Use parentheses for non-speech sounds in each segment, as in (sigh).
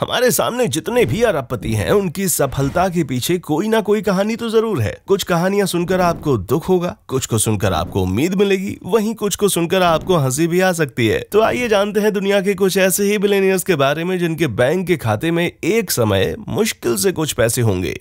हमारे सामने जितने भी अरबपति हैं उनकी सफलता के पीछे कोई ना कोई कहानी तो जरूर है कुछ कहानियां सुनकर आपको दुख होगा कुछ को सुनकर आपको उम्मीद मिलेगी वहीं कुछ को सुनकर आपको हंसी भी आ सकती है तो आइए जानते हैं दुनिया के कुछ ऐसे ही बिलेनियर्स के बारे में जिनके बैंक के खाते में एक समय मुश्किल से कुछ पैसे होंगे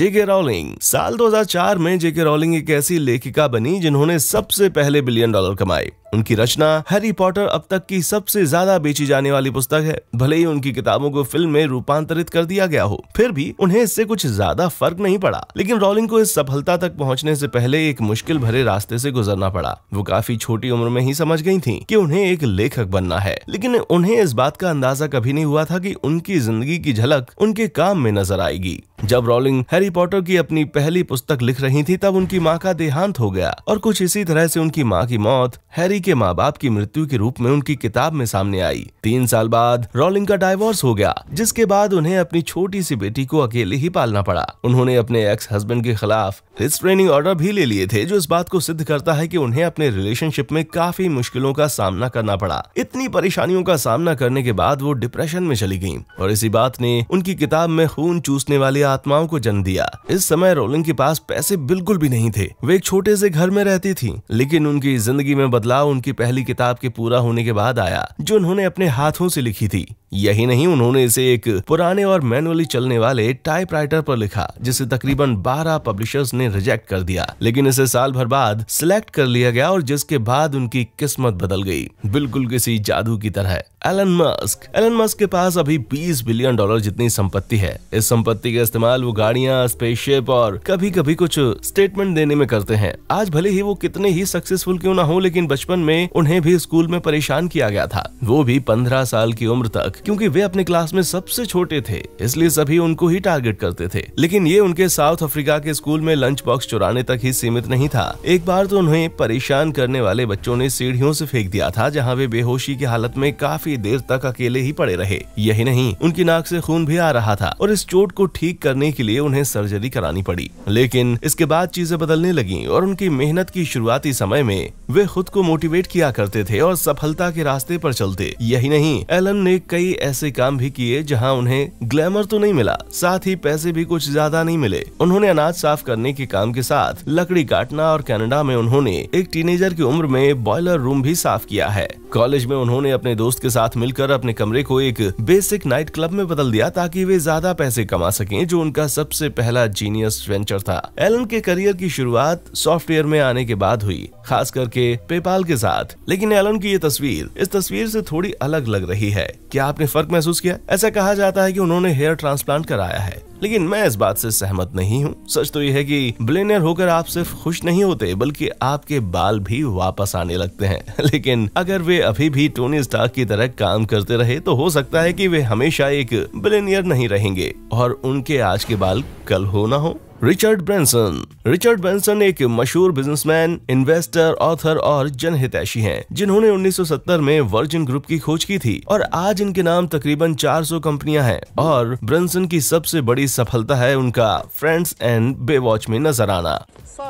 जेके रॉलिंग साल 2004 में जेके रॉलिंग एक ऐसी लेखिका बनी जिन्होंने सबसे पहले बिलियन डॉलर कमाए उनकी रचना हैरी पॉटर अब तक की सबसे ज्यादा बेची जाने वाली पुस्तक है भले ही उनकी किताबों को फिल्म में रूपांतरित कर दिया गया हो फिर भी उन्हें इससे कुछ ज्यादा फर्क नहीं पड़ा लेकिन रॉलिंग को इस सफलता तक पहुंचने से पहले एक मुश्किल भरे रास्ते से गुजरना पड़ा वो काफी छोटी उम्र में ही समझ गयी थी की उन्हें एक लेखक बनना है लेकिन उन्हें इस बात का अंदाजा कभी नहीं हुआ था की उनकी जिंदगी की झलक उनके काम में नजर आएगी जब रॉलिंग हैरी पॉटर की अपनी पहली पुस्तक लिख रही थी तब उनकी माँ का देहांत हो गया और कुछ इसी तरह से उनकी माँ की मौत हैरी के माँ बाप की मृत्यु के रूप में उनकी किताब में सामने आई तीन साल बाद रॉलिंग का डाइवोर्स हो गया जिसके बाद उन्हें अपनी छोटी सी बेटी को अकेले ही पालना पड़ा उन्होंने अपने एक्स हस्बैंड के खिलाफ रिस्ट्रेनिंग ऑर्डर भी ले लिए थे जो इस बात को सिद्ध करता है की उन्हें अपने रिलेशनशिप में काफी मुश्किलों का सामना करना पड़ा इतनी परेशानियों का सामना करने के बाद वो डिप्रेशन में चली गयी और इसी बात ने उनकी किताब में खून चूसने वाली आत्माओं को जन्म दिया इस समय रोलिंग के पास पैसे बिल्कुल भी नहीं थे वे एक छोटे से घर में रहती थी लेकिन उनकी जिंदगी में बदलाव उनकी पहली किताब के पूरा होने के बाद आया जो उन्होंने अपने हाथों से लिखी थी यही नहीं उन्होंने इसे एक पुराने और मैनुअली चलने वाले टाइपराइटर पर लिखा जिसे तकरीबन 12 पब्लिशर्स ने रिजेक्ट कर दिया लेकिन इसे साल भर बाद सिलेक्ट कर लिया गया और जिसके बाद उनकी किस्मत बदल गई बिल्कुल किसी जादू की तरह एलन मस्क एलन मस्क के पास अभी 20 बिलियन डॉलर जितनी संपत्ति है इस संपत्ति का इस्तेमाल वो गाड़िया स्पेसशिप और कभी कभी कुछ स्टेटमेंट देने में करते हैं आज भले ही वो कितने ही सक्सेसफुल क्यों ना हो लेकिन बचपन में उन्हें भी स्कूल में परेशान किया गया था वो भी पंद्रह साल की उम्र तक क्योंकि वे अपने क्लास में सबसे छोटे थे इसलिए सभी उनको ही टारगेट करते थे लेकिन ये उनके साउथ अफ्रीका के स्कूल में लंच बॉक्स चुराने तक ही सीमित नहीं था एक बार तो उन्हें परेशान करने वाले बच्चों ने सीढ़ियों से फेंक दिया था जहाँ वे बेहोशी की हालत में काफी देर तक अकेले ही पड़े रहे यही नहीं उनकी नाक से खून भी आ रहा था और इस चोट को ठीक करने के लिए उन्हें सर्जरी करानी पड़ी लेकिन इसके बाद चीजें बदलने लगी और उनकी मेहनत की शुरुआती समय में वे खुद को मोटिवेट किया करते थे और सफलता के रास्ते पर चलते यही नहीं एलन ने कई कई ऐसे काम भी किए जहां उन्हें ग्लैमर तो नहीं मिला साथ ही पैसे भी कुछ ज्यादा नहीं मिले उन्होंने अनाज साफ करने के काम के साथ लकड़ी काटना और कनाडा में उन्होंने एक टीनेजर की उम्र में बॉयलर रूम भी साफ किया है कॉलेज में उन्होंने अपने दोस्त के साथ मिलकर अपने कमरे को एक बेसिक नाइट क्लब में बदल दिया ताकि वे ज्यादा पैसे कमा सकें जो उनका सबसे पहला जीनियस वेंचर था एलन के करियर की शुरुआत सॉफ्टवेयर में आने के बाद हुई खास करके पेपाल के साथ लेकिन एलन की ये तस्वीर इस तस्वीर से थोड़ी अलग लग रही है क्या आपने आपने फर्क महसूस किया ऐसा कहा जाता है कि उन्होंने हेयर ट्रांसप्लांट कराया है लेकिन मैं इस बात से सहमत नहीं हूँ सच तो ये है कि ब्लेनियर होकर आप सिर्फ खुश नहीं होते बल्कि आपके बाल भी वापस आने लगते हैं (laughs) लेकिन अगर वे अभी भी टोनी स्टार की तरह काम करते रहे तो हो सकता है कि वे हमेशा एक बिलेनियर नहीं रहेंगे और उनके आज के बाल कल हो ना हो रिचर्ड ब्रेंसन रिचर्ड ब्रेंसन एक मशहूर बिजनेसमैन, इन्वेस्टर ऑथर और जनहितैषी हैं, जिन्होंने 1970 में वर्जिन ग्रुप की खोज की थी और आज इनके नाम तकरीबन 400 कंपनियां हैं और ब्रेंसन की सबसे बड़ी सफलता है उनका फ्रेंड्स एंड बेवॉच में नजर आना so,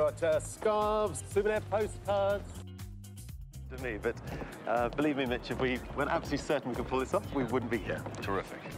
got, uh, scarves, me, but uh, believe me, Mitch, if we weren't absolutely certain we could pull this off, we wouldn't be here. Terrific.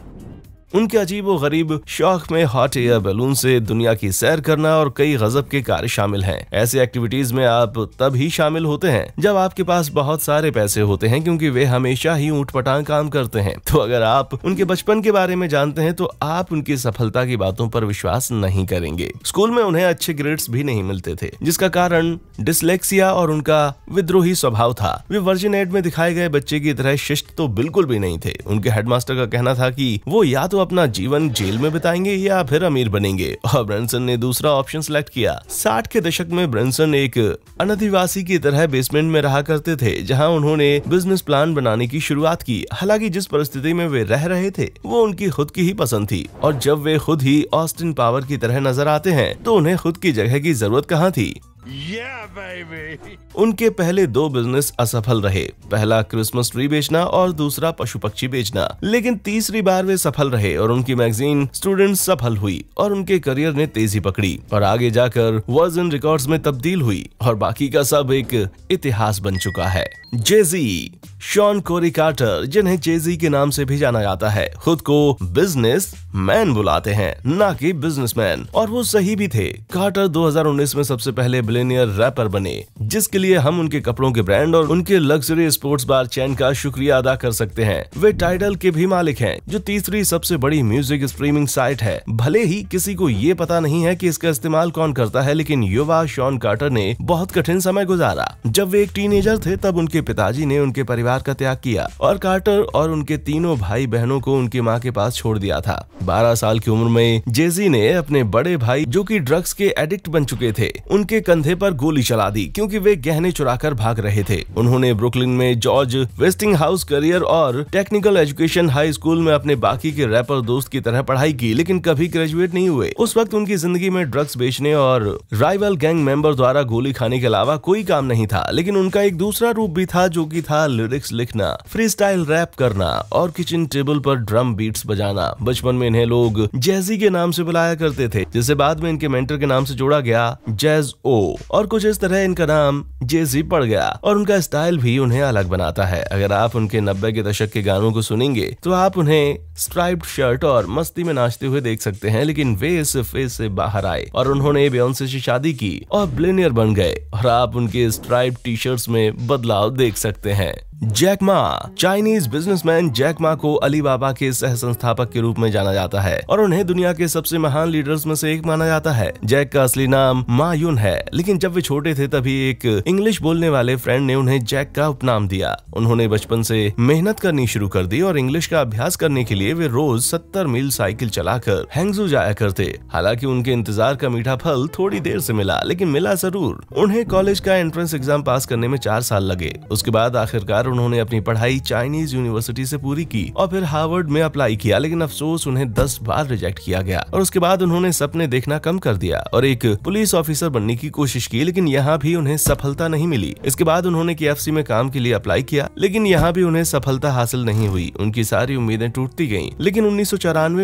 उनके अजीब व गरीब शौक में हॉट एयर बैलून से दुनिया की सैर करना और कई गजब के कार्य शामिल हैं ऐसे एक्टिविटीज में आप तब ही शामिल होते हैं जब आपके पास बहुत सारे पैसे होते हैं क्योंकि वे हमेशा ही ऊट पटांग काम करते हैं तो अगर आप उनके बचपन के बारे में जानते हैं तो आप उनकी सफलता की बातों पर विश्वास नहीं करेंगे स्कूल में उन्हें अच्छे ग्रेड्स भी नहीं मिलते थे जिसका कारण डिसलेक्सिया और उनका विद्रोही स्वभाव था वे वर्जिन एड में दिखाए गए बच्चे की तरह शिष्ट तो बिल्कुल भी नहीं थे उनके हेडमास्टर का कहना था की वो या तो अपना जीवन जेल में बिताएंगे या फिर अमीर बनेंगे और ब्रंसन ने दूसरा ऑप्शन सिलेक्ट किया साठ के दशक में ब्रंसन एक अनधिवासी की तरह बेसमेंट में रहा करते थे जहाँ उन्होंने बिजनेस प्लान बनाने की शुरुआत की हालांकि जिस परिस्थिति में वे रह रहे थे वो उनकी खुद की ही पसंद थी और जब वे खुद ही ऑस्टिन पावर की तरह नजर आते हैं तो उन्हें खुद की जगह की जरूरत कहाँ थी yeah, उनके पहले दो बिजनेस असफल रहे पहला क्रिसमस ट्री बेचना और दूसरा पशु पक्षी बेचना लेकिन तीसरी बार वे सफल रहे और उनकी मैगजीन स्टूडेंट सफल हुई और उनके करियर ने तेजी पकड़ी और आगे जाकर इन रिकॉर्ड में तब्दील हुई और बाकी का सब एक इतिहास बन चुका है जेजी शॉन कोरी कार्टर जिन्हें चेजी के नाम से भी जाना जाता है खुद को बिजनेस मैन बुलाते हैं न कि बिजनेसमैन और वो सही भी थे कार्टर 2019 में सबसे पहले बिलेनियर रैपर बने जिसके लिए हम उनके कपड़ों के ब्रांड और उनके लग्जरी स्पोर्ट्स बार चैन का शुक्रिया अदा कर सकते हैं वे टाइटल के भी मालिक हैं जो तीसरी सबसे बड़ी म्यूजिक स्ट्रीमिंग साइट है भले ही किसी को ये पता नहीं है की इसका इस्तेमाल कौन करता है लेकिन युवा शॉन कार्टर ने बहुत कठिन समय गुजारा जब वे एक टीनेजर थे तब उनके पिताजी ने उनके परिवार परिवार का त्याग किया और कार्टर और उनके तीनों भाई बहनों को उनकी माँ के पास छोड़ दिया था बारह साल की उम्र में जेजी ने अपने बड़े भाई जो की ड्रग्स के एडिक्ट बन चुके थे उनके कंधे पर गोली चला दी क्योंकि वे गहने चुरा भाग रहे थे उन्होंने ब्रुकलिन में जॉर्ज वेस्टिंग हाउस करियर और टेक्निकल एजुकेशन हाई स्कूल में अपने बाकी के रैपर दोस्त की तरह पढ़ाई की लेकिन कभी ग्रेजुएट नहीं हुए उस वक्त उनकी जिंदगी में ड्रग्स बेचने और राइवल गैंग मेंबर द्वारा गोली खाने के अलावा कोई काम नहीं था लेकिन उनका एक दूसरा रूप भी था जो कि था लिरिक्स लिरिक्स लिखना फ्री स्टाइल रैप करना और किचन टेबल पर ड्रम बीट्स बजाना बचपन में इन्हें लोग जैजी के नाम से बुलाया करते थे जिसे बाद में इनके मेंटर के नाम से जोड़ा गया जैज ओ और कुछ इस तरह इनका नाम जेजी पड़ गया और उनका स्टाइल भी उन्हें अलग बनाता है अगर आप उनके नब्बे के दशक के गानों को सुनेंगे तो आप उन्हें स्ट्राइप्ड शर्ट और मस्ती में नाचते हुए देख सकते हैं लेकिन वे इस फेज से बाहर आए और उन्होंने बेउनसे से शादी की और ब्लेनियर बन गए और आप उनके स्ट्राइप टी शर्ट में बदलाव देख सकते हैं Jack Ma Chinese businessman Jack Ma को अलीबाबा के सह संस्थापक के रूप में जाना जाता है और उन्हें दुनिया के सबसे महान लीडर्स में से एक माना जाता है जैक का असली नाम मा यून है लेकिन जब वे छोटे थे तभी एक इंग्लिश बोलने वाले फ्रेंड ने उन्हें जैक का उपनाम दिया उन्होंने बचपन से मेहनत करनी शुरू कर दी और इंग्लिश का अभ्यास करने के लिए वे रोज सत्तर मील साइकिल चलाकर हैंगजू जाया करते हालांकि उनके इंतजार का मीठा फल थोड़ी देर से मिला लेकिन मिला जरूर उन्हें कॉलेज का एंट्रेंस एग्जाम पास करने में चार साल लगे उसके बाद आखिरकार उन्होंने अपनी पढ़ाई चाइनीज यूनिवर्सिटी से पूरी की और फिर हार्वर्ड में अप्लाई किया लेकिन अफसोस उन्हें दस बार रिजेक्ट किया गया और उसके बाद उन्होंने सपने देखना कम कर दिया और एक पुलिस ऑफिसर बनने की कोशिश की लेकिन यहाँ भी उन्हें सफलता नहीं मिली इसके बाद उन्होंने के में काम के लिए अप्लाई किया लेकिन यहाँ भी उन्हें सफलता हासिल नहीं हुई उनकी सारी उम्मीदें टूटती गयी लेकिन उन्नीस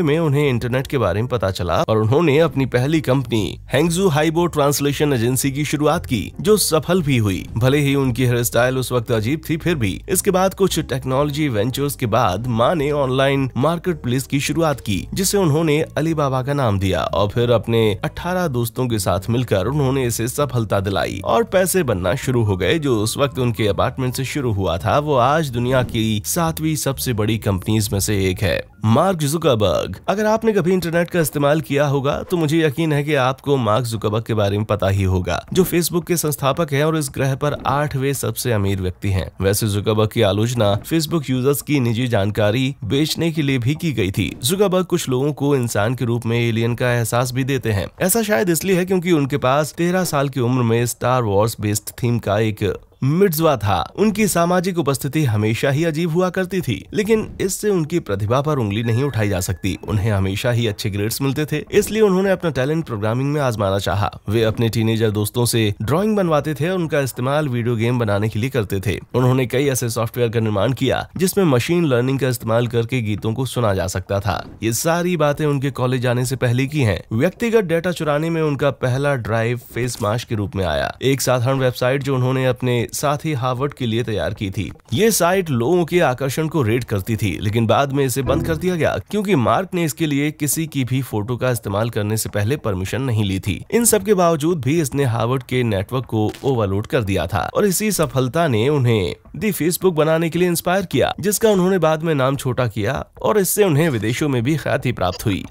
में उन्हें इंटरनेट के बारे में पता चला और उन्होंने अपनी पहली company Hangzhou Haibo translation agency की शुरुआत की जो सफल भी हुई भले ही उनकी हेयर स्टाइल उस वक्त अजीब थी फिर भी थी इसके बाद कुछ टेक्नोलॉजी वेंचर्स के बाद माँ ने ऑनलाइन मार्केट प्लेस की शुरुआत की जिसे उन्होंने अली बाबा का नाम दिया और फिर अपने अठारह दोस्तों के साथ मिलकर उन्होंने इसे सफलता दिलाई और पैसे बनना शुरू हो गए जो उस वक्त उनके अपार्टमेंट से शुरू हुआ था वो आज दुनिया की सातवीं सबसे बड़ी कंपनीज में से एक है मार्क जुकाबर्ग अगर आपने कभी इंटरनेट का इस्तेमाल किया होगा तो मुझे यकीन है कि आपको मार्क जुकाबर्ग के बारे में पता ही होगा जो फेसबुक के संस्थापक हैं और इस ग्रह पर आठवें सबसे अमीर व्यक्ति हैं वैसे जुकाबर्ग की आलोचना फेसबुक यूजर्स की निजी जानकारी बेचने के लिए भी की गई थी जुकाबर्ग कुछ लोगों को इंसान के रूप में एलियन का एहसास भी देते हैं ऐसा शायद इसलिए है क्योंकि उनके पास तेरह साल की उम्र में स्टार वॉर्स बेस्ड थीम का एक मिर्जवा था उनकी सामाजिक उपस्थिति हमेशा ही अजीब हुआ करती थी लेकिन इससे उनकी प्रतिभा पर उंगली नहीं उठाई जा सकती उन्हें हमेशा ही अच्छे ग्रेड्स मिलते थे इसलिए उन्होंने अपना टैलेंट प्रोग्रामिंग में आजमाना चाहा वे अपने टीनेजर दोस्तों से ड्राइंग बनवाते थे और उनका इस्तेमाल वीडियो गेम बनाने के लिए करते थे उन्होंने कई ऐसे सॉफ्टवेयर का निर्माण किया जिसमे मशीन लर्निंग का इस्तेमाल करके गीतों को सुना जा सकता था ये सारी बातें उनके कॉलेज जाने ऐसी पहले की है व्यक्तिगत डेटा चुराने में उनका पहला ड्राइव फेस मास्क के रूप में आया एक साधारण वेबसाइट जो उन्होंने अपने साथ ही हार्वर्ड के लिए तैयार की थी ये साइट लोगों के आकर्षण को रेट करती थी लेकिन बाद में इसे बंद कर दिया गया क्योंकि मार्क ने इसके लिए किसी की भी फोटो का इस्तेमाल करने से पहले परमिशन नहीं ली थी इन सब के बावजूद भी इसने हार्वर्ड के नेटवर्क को ओवरलोड कर दिया था और इसी सफलता ने उन्हें दी फेसबुक बनाने के लिए इंस्पायर किया जिसका उन्होंने बाद में नाम छोटा किया और इससे उन्हें विदेशों में भी ख्याति प्राप्त हुई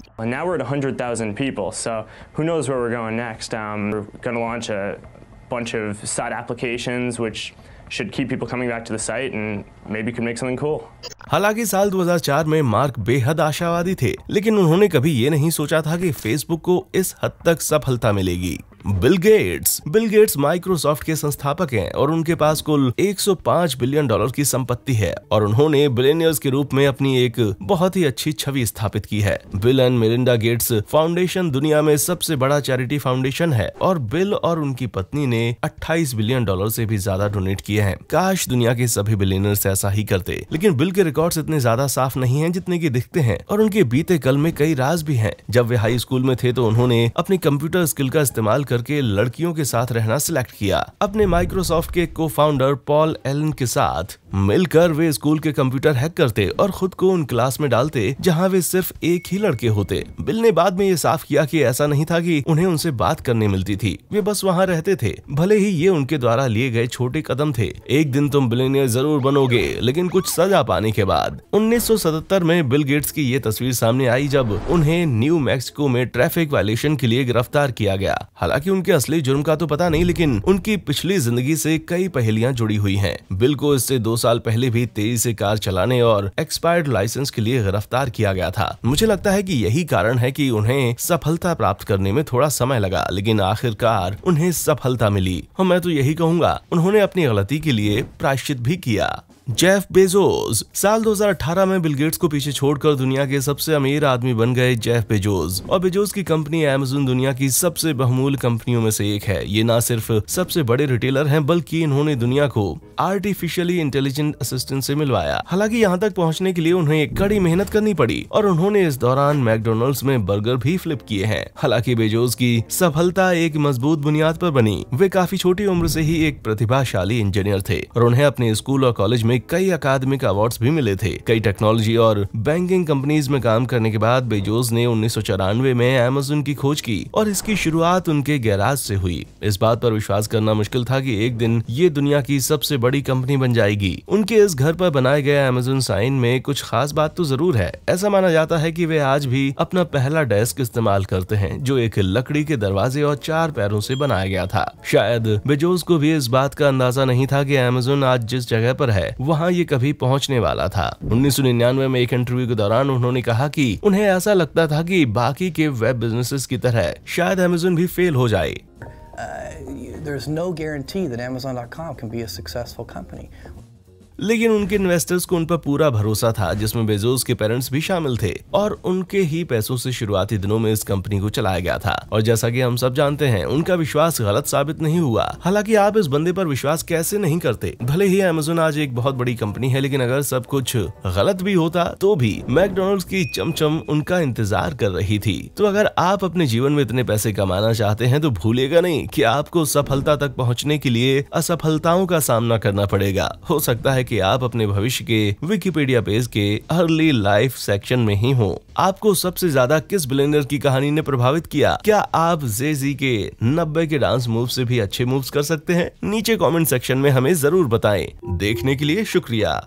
people, so next? Um, we're going to launch a, bunch of side applications, which should keep people coming back to the site and maybe could make something cool. हालांकि साल 2004 में मार्क बेहद आशावादी थे लेकिन उन्होंने कभी ये नहीं सोचा था कि फेसबुक को इस हद तक सफलता मिलेगी Bill Gates Bill Gates Microsoft के संस्थापक हैं और उनके पास कुल 105 बिलियन डॉलर की संपत्ति है और उन्होंने बिलेनियर्स के रूप में अपनी एक बहुत ही अच्छी छवि स्थापित की है Bill and Melinda Gates Foundation दुनिया में सबसे बड़ा चैरिटी फाउंडेशन है और बिल और उनकी पत्नी ने अट्ठाईस बिलियन डॉलर ऐसी भी ज्यादा डोनेट किए हैं काश दुनिया के सभी बिलेनियर्स ऐसा ही करते लेकिन बिल के रिकॉर्ड इतने ज्यादा साफ नहीं है जितने की दिखते हैं और उनके बीते कल में कई राज भी है जब वे हाई स्कूल में थे तो उन्होंने अपनी कंप्यूटर स्किल का इस्तेमाल कर करके लड़कियों के साथ रहना सिलेक्ट किया अपने माइक्रोसॉफ्ट के को फाउंडर पॉल एलन के साथ मिलकर वे स्कूल के कंप्यूटर हैक करते और खुद को उन क्लास में डालते जहां वे सिर्फ एक ही लड़के होते बिल ने बाद में ये साफ किया कि ऐसा नहीं था कि उन्हें उनसे बात करने मिलती थी वे बस वहाँ रहते थे भले ही ये उनके द्वारा लिए गए छोटे कदम थे एक दिन तुम बिलेनियर जरूर बनोगे लेकिन कुछ सजा पाने के बाद उन्नीस में बिल गेट्स की ये तस्वीर सामने आई जब उन्हें न्यू मैक्सिको में ट्रैफिक वायलेशन के लिए गिरफ्तार किया गया हालांकि हालांकि उनके असली जुर्म का तो पता नहीं लेकिन उनकी पिछली जिंदगी से कई पहेलियां जुड़ी हुई हैं। बिल को इससे दो साल पहले भी तेजी से कार चलाने और एक्सपायर्ड लाइसेंस के लिए गिरफ्तार किया गया था मुझे लगता है की यही कारण है की उन्हें सफलता प्राप्त करने में थोड़ा समय लगा लेकिन आखिरकार उन्हें सफलता मिली और मैं तो यही कहूँगा उन्होंने अपनी गलती के लिए प्रायश्चित भी किया जेफ बेजोस साल 2018 में बिल गेट्स को पीछे छोड़कर दुनिया के सबसे अमीर आदमी बन गए जेफ बेजोस और बेजोस की कंपनी एमेजोन दुनिया की सबसे बहुमूल कंपनियों में से एक है ये ना सिर्फ सबसे बड़े रिटेलर हैं बल्कि इन्होंने दुनिया को आर्टिफिशियली इंटेलिजेंट असिस्टेंट से मिलवाया हालांकि यहाँ तक पहुँचने के लिए उन्हें कड़ी मेहनत करनी पड़ी और उन्होंने इस दौरान मैकडोनल्ड में बर्गर भी फ्लिप किए हैं हालांकि बेजोस की सफलता एक मजबूत बुनियाद पर बनी वे काफी छोटी उम्र से ही एक प्रतिभाशाली इंजीनियर थे और उन्हें अपने स्कूल और कॉलेज में उन्हें कई अकादमिक अवार्ड भी मिले थे कई टेक्नोलॉजी और बैंकिंग कंपनीज में काम करने के बाद बेजोस ने उन्नीस में अमेजोन की खोज की और इसकी शुरुआत उनके गैराज से हुई इस बात पर विश्वास करना मुश्किल था कि एक दिन ये दुनिया की सबसे बड़ी कंपनी बन जाएगी उनके इस घर पर बनाए गए अमेजोन साइन में कुछ खास बात तो जरूर है ऐसा माना जाता है कि वे आज भी अपना पहला डेस्क इस्तेमाल करते हैं जो एक लकड़ी के दरवाजे और चार पैरों से बनाया गया था शायद बेजोस को भी इस बात का अंदाजा नहीं था कि अमेजोन आज जिस जगह पर है वहाँ ये कभी पहुँचने वाला था उन्नीस में एक इंटरव्यू के दौरान उन्होंने कहा कि उन्हें ऐसा लगता था कि बाकी के वेब बिजनेसेस की तरह शायद अमेजोन भी फेल हो जाए uh, there's no guarantee that Amazon.com can be a successful company. लेकिन उनके इन्वेस्टर्स को उन पर पूरा भरोसा था जिसमें बेजोस के पेरेंट्स भी शामिल थे और उनके ही पैसों से शुरुआती दिनों में इस कंपनी को चलाया गया था और जैसा कि हम सब जानते हैं उनका विश्वास गलत साबित नहीं हुआ हालांकि आप इस बंदे पर विश्वास कैसे नहीं करते भले ही अमेजोन आज एक बहुत बड़ी कंपनी है लेकिन अगर सब कुछ गलत भी होता तो भी मैकडोनल्ड की चमचम उनका इंतजार कर रही थी तो अगर आप अपने जीवन में इतने पैसे कमाना चाहते हैं तो भूलेगा नहीं की आपको सफलता तक पहुँचने के लिए असफलताओं का सामना करना पड़ेगा हो सकता है कि आप अपने भविष्य के विकिपीडिया पेज के अर्ली लाइफ सेक्शन में ही हो आपको सबसे ज्यादा किस ब्लेंडर की कहानी ने प्रभावित किया क्या आप जेजी के नब्बे के डांस मूव से भी अच्छे मूव्स कर सकते हैं नीचे कमेंट सेक्शन में हमें जरूर बताएं देखने के लिए शुक्रिया